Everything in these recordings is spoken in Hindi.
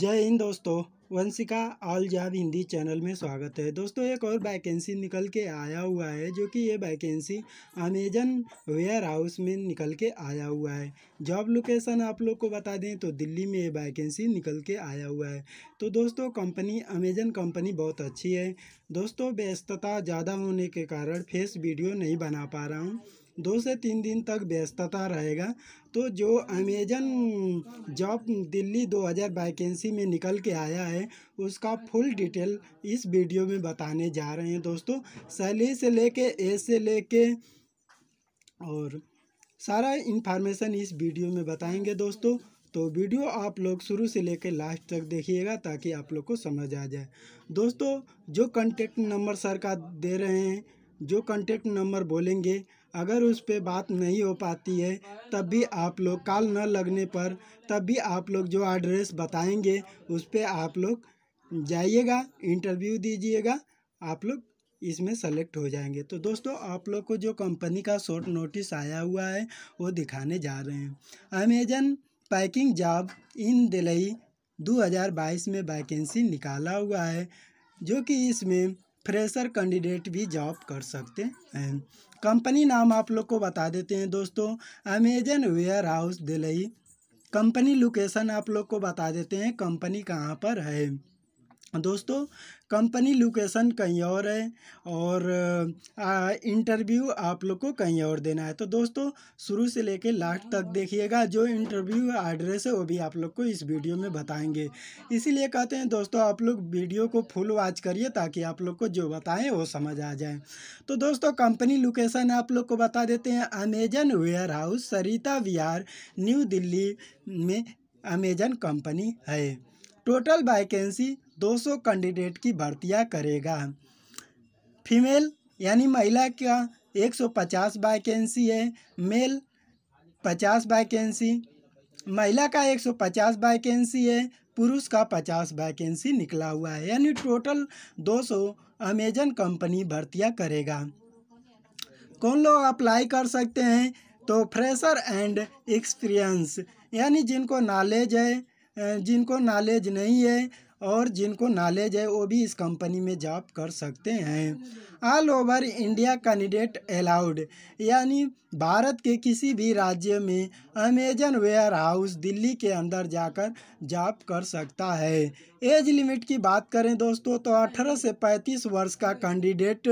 जय हिंद दोस्तों वंशिका ऑल जाब हिंदी चैनल में स्वागत है दोस्तों एक और वैकेंसी निकल के आया हुआ है जो कि ये वैकेंसी अमेजन वेयर हाउस में निकल के आया हुआ है जॉब लोकेशन आप लोग को बता दें तो दिल्ली में ये वैकेंसी निकल के आया हुआ है तो दोस्तों कंपनी अमेजन कंपनी बहुत अच्छी है दोस्तों व्यस्तता ज़्यादा होने के कारण फेस वीडियो नहीं बना पा रहा हूँ दो से तीन दिन तक व्यस्तता रहेगा तो जो अमेजन जॉब दिल्ली 2000 वैकेंसी में निकल के आया है उसका फुल डिटेल इस वीडियो में बताने जा रहे हैं दोस्तों सैलरी से लेके एज से लेके और सारा इन्फॉर्मेशन इस वीडियो में बताएंगे दोस्तों तो वीडियो आप लोग शुरू से लेकर लास्ट तक देखिएगा ताकि आप लोग को समझ आ जाए दोस्तों जो कॉन्टेक्ट नंबर सर का दे रहे हैं जो कॉन्टेक्ट नंबर बोलेंगे अगर उस पर बात नहीं हो पाती है तब भी आप लोग कॉल न लगने पर तब भी आप लोग जो एड्रेस बताएंगे उस पर आप लोग जाइएगा इंटरव्यू दीजिएगा आप लोग इसमें सेलेक्ट हो जाएंगे तो दोस्तों आप लोग को जो कंपनी का शॉर्ट नोटिस आया हुआ है वो दिखाने जा रहे हैं Amazon packing job in Delhi 2022 में वैकेंसी निकाला हुआ है जो कि इसमें फ्रेशर कैंडिडेट भी जॉब कर सकते हैं कंपनी नाम आप लोग को बता देते हैं दोस्तों Amazon warehouse Delhi company location आप लोग को बता देते हैं कंपनी कहाँ पर है दोस्तों कंपनी लोकेशन कहीं और है और इंटरव्यू आप लोग को कहीं और देना है तो दोस्तों शुरू से लेके लास्ट तक देखिएगा जो इंटरव्यू एड्रेस है वो भी आप लोग को इस वीडियो में बताएंगे इसीलिए कहते हैं दोस्तों आप लोग वीडियो को फुल वॉच करिए ताकि आप लोग को जो बताएं वो समझ आ जाए तो दोस्तों कंपनी लोकेशन आप लोग को बता देते हैं Amazon warehouse Sarita Vihar new Delhi में अमेजन कंपनी है टोटल वैकेंसी 200 कैंडिडेट की भर्तियां करेगा फीमेल यानी महिला का 150 वैकेंसी है मेल 50 वैकेंसी महिला का 150 वैकेंसी है पुरुष का 50 वैकेंसी निकला हुआ है यानी टोटल 200 अमेजन कंपनी भर्तियां करेगा कौन लोग अप्लाई कर सकते हैं तो फ्रेशर एंड एक्सपीरियंस यानी जिनको नॉलेज है जिनको नॉलेज नहीं है और जिनको नॉलेज है वो भी इस कंपनी में जॉब कर सकते हैं all over India candidate allowed यानी भारत के किसी भी राज्य में अमेजन वेयर हाउस दिल्ली के अंदर जाकर जॉब कर सकता है एज लिमिट की बात करें दोस्तों तो 18 से 35 वर्ष का कैंडिडेट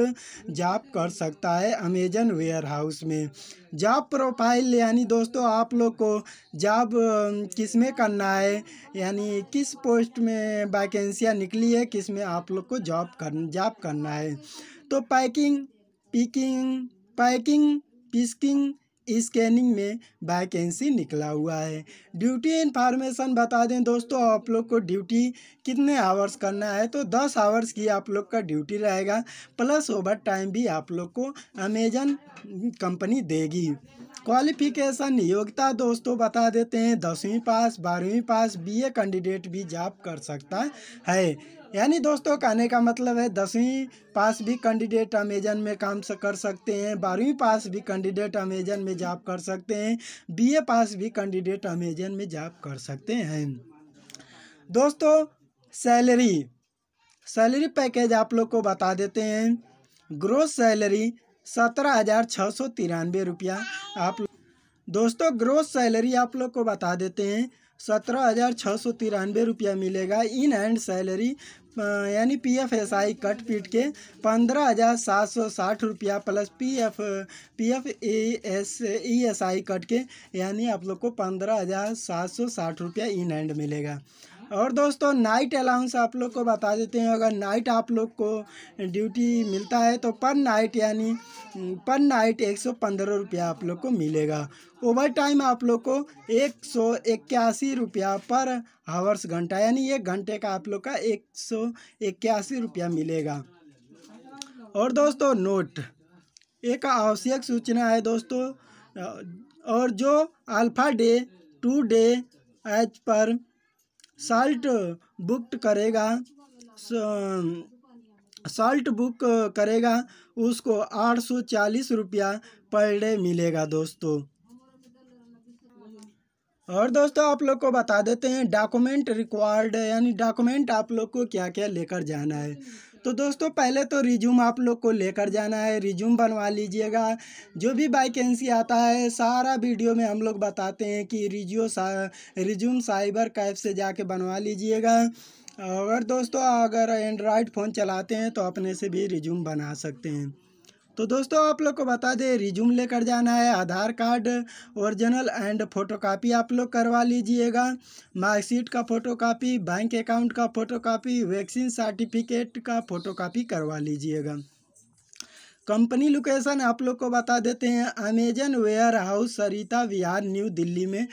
जॉब कर सकता है अमेजन वेयर हाउस में जॉब प्रोफाइल यानी दोस्तों आप लोग को जॉब किस में करना है यानी किस पोस्ट में वैकेंसियाँ निकली है किस में आप लोग को जॉब कर जॉब करना है तो packing picking packing picking scanning में वैकेंसी निकला हुआ है ड्यूटी इन्फॉर्मेशन बता दें दोस्तों आप लोग को ड्यूटी कितने आवर्स करना है तो दस आवर्स की आप लोग का ड्यूटी रहेगा प्लस ओवर टाइम भी आप लोग को अमेजन कंपनी देगी क्वालिफिकेशन योग्यता दोस्तों बता देते हैं दसवीं पास बारहवीं पास बीए कैंडिडेट भी जॉब कर सकता है यानी दोस्तों कहने का मतलब है दसवीं पास भी कैंडिडेट अमेजन में काम कर सकते हैं बारहवीं पास भी कैंडिडेट अमेजन में जॉब कर सकते हैं बीए पास भी कैंडिडेट अमेजन में जॉब कर सकते हैं दोस्तों सैलरी सैलरी पैकेज आप लोग को बता देते हैं ग्रोथ सैलरी सत्रह हज़ार छः सौ तिरानवे रुपया आप दोस्तों ग्रोथ सैलरी आप लोग को बता देते हैं सत्रह हज़ार छः सौ तिरानवे रुपया मिलेगा इन हैंड सैलरी यानी P F S I cut पीट के पंद्रह हज़ार सात सौ साठ रुपया plus P F P F A S E S I cut के यानी आप लोग को पंद्रह हज़ार सात सौ साठ रुपया इन हैंड मिलेगा और दोस्तों नाइट अलाउंस आप लोग को बता देते हैं अगर नाइट आप लोग को ड्यूटी मिलता है तो पर नाइट यानी पर हम्म, नाइट एक सौ पंद्रह रुपया आप लोग को मिलेगा ओवर टाइम आप लोग को एक सौ इक्यासी रुपया पर हावर्स घंटा यानी एक घंटे का आप लोग का एक सौ इक्यासी रुपया मिलेगा और दोस्तों नोट एक आवश्यक सूचना है दोस्तों और जो alpha day to day H पर साल्ट बुक करेगा साल्ट बुक करेगा उसको आठ सौ चालीस रुपया पर डे मिलेगा दोस्तों और दोस्तों आप लोग को बता देते हैं डॉक्यूमेंट रिक्वायर्ड है यानी डॉक्यूमेंट आप लोग को क्या क्या लेकर जाना है तो दोस्तों पहले तो रिज्यूम आप लोग को लेकर जाना है रिज्यूम बनवा लीजिएगा जो भी वैकेंसी आता है सारा वीडियो में हम लोग बताते हैं कि रिज्यू सा रिज्यूम साइबर कैफ से जाके बनवा लीजिएगा अगर दोस्तों अगर एंड्रॉयड फ़ोन चलाते हैं तो अपने से भी रिज्यूम बना सकते हैं तो दोस्तों आप लोग को बता दें रिज्यूम लेकर जाना है Aadhaar card original and photocopy आप लोग करवा लीजिएगा मार्कशीट का फोटोकॉपी बैंक अकाउंट का फोटोकॉपी वैक्सीन सर्टिफिकेट का फोटोकॉपी करवा लीजिएगा कंपनी लोकेशन आप लोग को बता देते हैं Amazon warehouse Sarita Vihar new Delhi में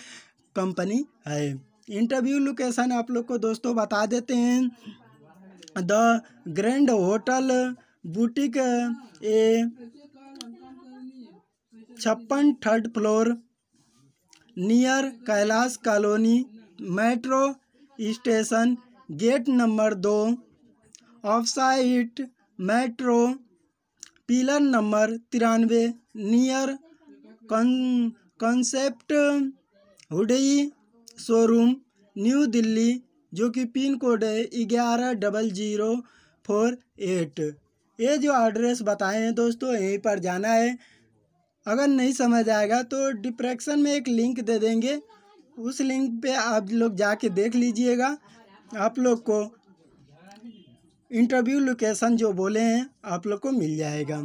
कंपनी है इंटरव्यू लोकेशन आप लोग को दोस्तों बता देते हैं द ग्रैंड होटल बुटीक हाँ। ए छप्पन third floor near Kailash colony metro station gate number दो opposite metro pillar number तिरानवे near concept Hyundai showroom new Delhi जो कि पिन कोड है ग्यारह डबल जीरो फोर एट ये जो एड्रेस बताए हैं दोस्तों यहीं पर जाना है अगर नहीं समझ आएगा तो डिप्रेक्शन में एक लिंक दे देंगे उस लिंक पे आप लोग जाके देख लीजिएगा आप लोग को इंटरव्यू लोकेशन जो बोले हैं आप लोग को मिल जाएगा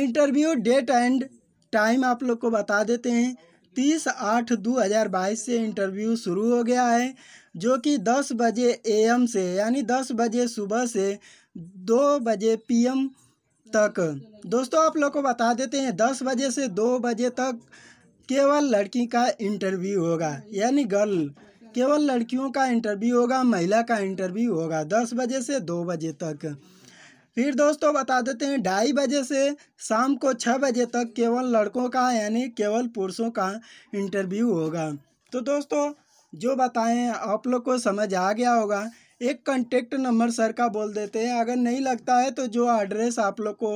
इंटरव्यू डेट एंड टाइम आप लोग को बता देते हैं तीस आठ दो हज़ार बाईस से इंटरव्यू शुरू हो गया है जो कि दस बजे एम से यानी दस बजे सुबह से दो बजे पीएम तक दोस्तों आप लोग को बता देते हैं दस बजे से दो बजे तक केवल लड़की का इंटरव्यू होगा यानी गर्ल केवल लड़कियों का इंटरव्यू होगा महिला का इंटरव्यू होगा दस बजे से दो बजे तक फिर दोस्तों बता देते हैं ढाई बजे से शाम को छः बजे तक केवल लड़कों का यानी केवल पुरुषों का इंटरव्यू होगा तो दोस्तों जो बताएं आप लोग को समझ आ गया होगा एक कॉन्टेक्ट नंबर सर का बोल देते हैं अगर नहीं लगता है तो जो एड्रेस आप लोग को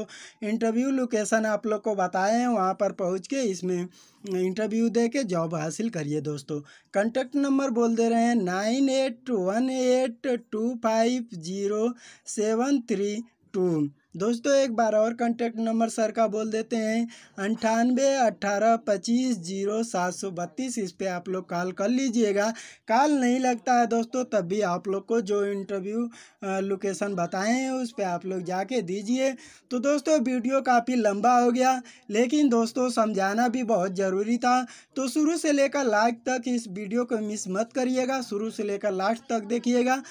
इंटरव्यू लोकेशन आप लोग को बताए हैं वहाँ पर पहुँच के इसमें इंटरव्यू दे के जॉब हासिल करिए दोस्तों कॉन्टेक्ट नंबर बोल दे रहे हैं nine eight one eight two five zero seven three two दोस्तों एक बार और कॉन्टैक्ट नंबर सर का बोल देते हैं अंठानवे अट्ठारह पच्चीस जीरो सात सौ बत्तीस इस पर आप लोग कॉल कर लीजिएगा कॉल नहीं लगता है दोस्तों तब भी आप लोग को जो इंटरव्यू लोकेशन बताए हैं उस पर आप लोग जाके दीजिए तो दोस्तों वीडियो काफ़ी लंबा हो गया लेकिन दोस्तों समझाना भी बहुत ज़रूरी था तो शुरू से लेकर लास्ट तक इस वीडियो को मिस मत करिएगा शुरू से लेकर लास्ट तक देखिएगा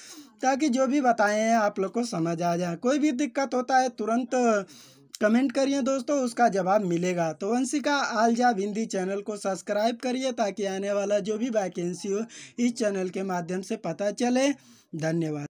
ताकि जो भी बताए हैं आप लोग को समझ आ जाए कोई भी दिक्कत होता है तुरंत कमेंट करिए दोस्तों उसका जवाब मिलेगा तो वंशिका जाब हिंदी चैनल को सब्सक्राइब करिए ताकि आने वाला जो भी वैकेंसी हो इस चैनल के माध्यम से पता चले धन्यवाद